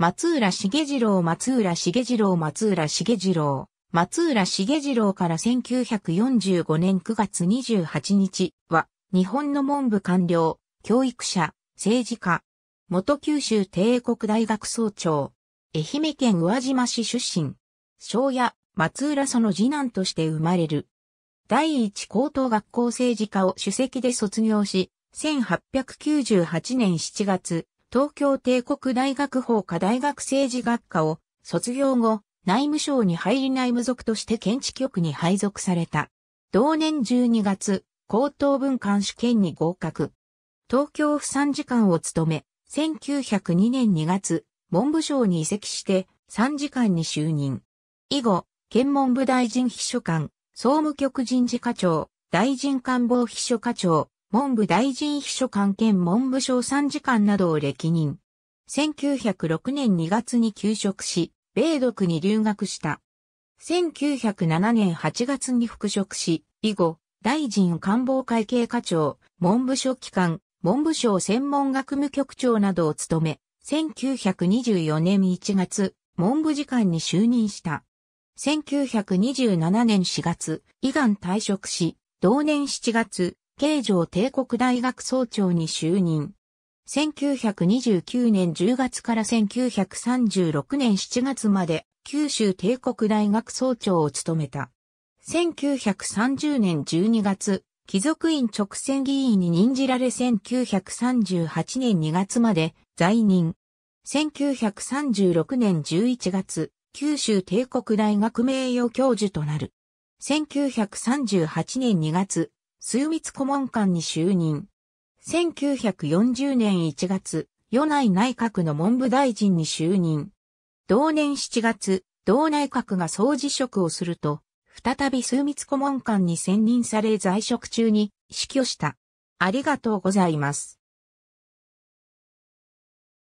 松浦茂次郎松浦茂次郎松浦茂次郎松浦茂次郎から1945年9月28日は日本の文部官僚、教育者、政治家、元九州帝国大学総長、愛媛県宇和島市出身、庄屋、松浦その次男として生まれる。第一高等学校政治家を主席で卒業し、1898年7月、東京帝国大学法科大学政治学科を卒業後、内務省に入り内務属として検知局に配属された。同年12月、高等文官試験に合格。東京府参事官を務め、1902年2月、文部省に移籍して参事官に就任。以後、県文部大臣秘書官、総務局人事課長、大臣官房秘書課長、文部大臣秘書官兼文部省参事官などを歴任。1906年2月に休職し、米独に留学した。1907年8月に復職し、以後、大臣官房会計課長、文部省機関、文部省専門学務局長などを務め、1924年1月、文部次官に就任した。1927年4月、依願退職し、同年7月、慶城帝国大学総長に就任。1929年10月から1936年7月まで九州帝国大学総長を務めた。1930年12月、貴族院直選議員に任じられ1938年2月まで在任。1936年11月、九州帝国大学名誉教授となる。1938年2月、枢密顧問官に就任。1940年1月、与内内閣の文部大臣に就任。同年7月、同内閣が総辞職をすると、再び枢密顧問官に選任され在職中に死去した。ありがとうございます。